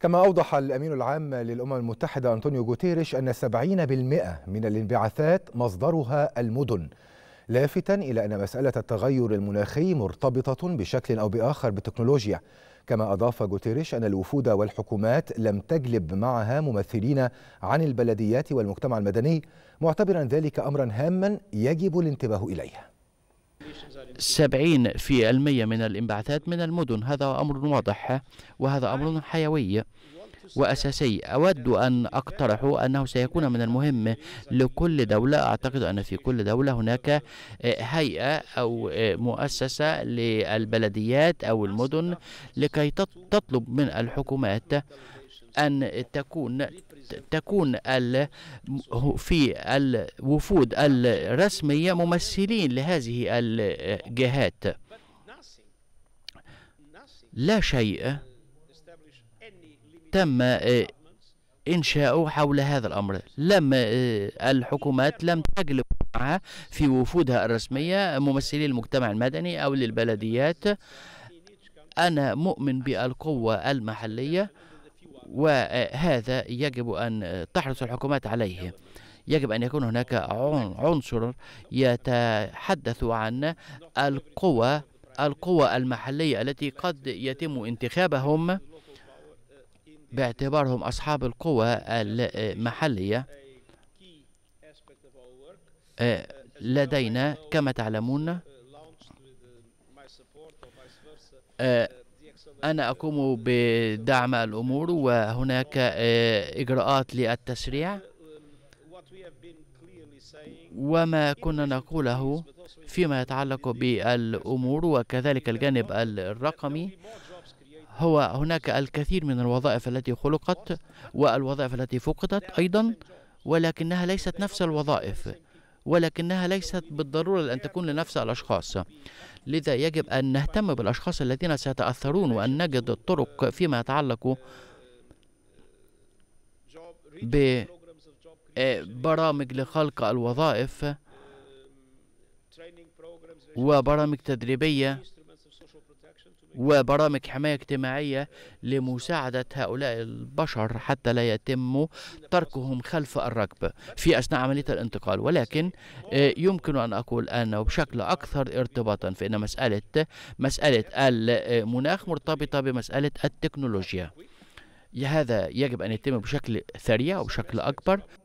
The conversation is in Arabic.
كما أوضح الأمين العام للأمم المتحدة أنطونيو غوتيريش أن 70% من الانبعاثات مصدرها المدن لافتا إلى أن مسألة التغير المناخي مرتبطة بشكل أو بآخر بالتكنولوجيا كما أضاف غوتيريش أن الوفود والحكومات لم تجلب معها ممثلين عن البلديات والمجتمع المدني معتبرا ذلك أمرا هاما يجب الانتباه إليه سبعين في المية من الانبعاثات من المدن هذا أمر واضح وهذا أمر حيوي وأساسي أود أن أقترح أنه سيكون من المهم لكل دولة أعتقد أن في كل دولة هناك آه، هيئة أو آه، مؤسسة للبلديات أو المدن لكي تطلب من الحكومات أن تكون تكون في الوفود الرسمية ممثلين لهذه الجهات لا شيء تم آه، إنشاؤه حول هذا الأمر لم آه، الحكومات لم تجلب معها في وفودها الرسمية ممثلي المجتمع المدني أو للبلديات أنا مؤمن بالقوة المحلية وهذا يجب أن تحرص الحكومات عليه يجب أن يكون هناك عنصر يتحدث عن القوى القوى المحلية التي قد يتم انتخابهم باعتبارهم أصحاب القوى المحلية آه، لدينا كما تعلمون آه، أنا أقوم بدعم الأمور وهناك آه، إجراءات للتسريع وما كنا نقوله فيما يتعلق بالأمور وكذلك الجانب الرقمي هو هناك الكثير من الوظائف التي خلقت والوظائف التي فقدت أيضا ولكنها ليست نفس الوظائف ولكنها ليست بالضرورة لأن تكون لنفس الأشخاص لذا يجب أن نهتم بالأشخاص الذين سيتأثرون وأن نجد الطرق فيما يتعلق ببرامج إيه، لخلق الوظائف وبرامج تدريبية وبرامج حماية اجتماعية لمساعدة هؤلاء البشر حتى لا يتم تركهم خلف الركب في أثناء عملية الانتقال ولكن آه، يمكن أن أقول أن بشكل أكثر ارتباطا فإن مسألة مسألة المناخ مرتبطة بمسألة التكنولوجيا هذا يجب أن يتم بشكل سريع وبشكل أكبر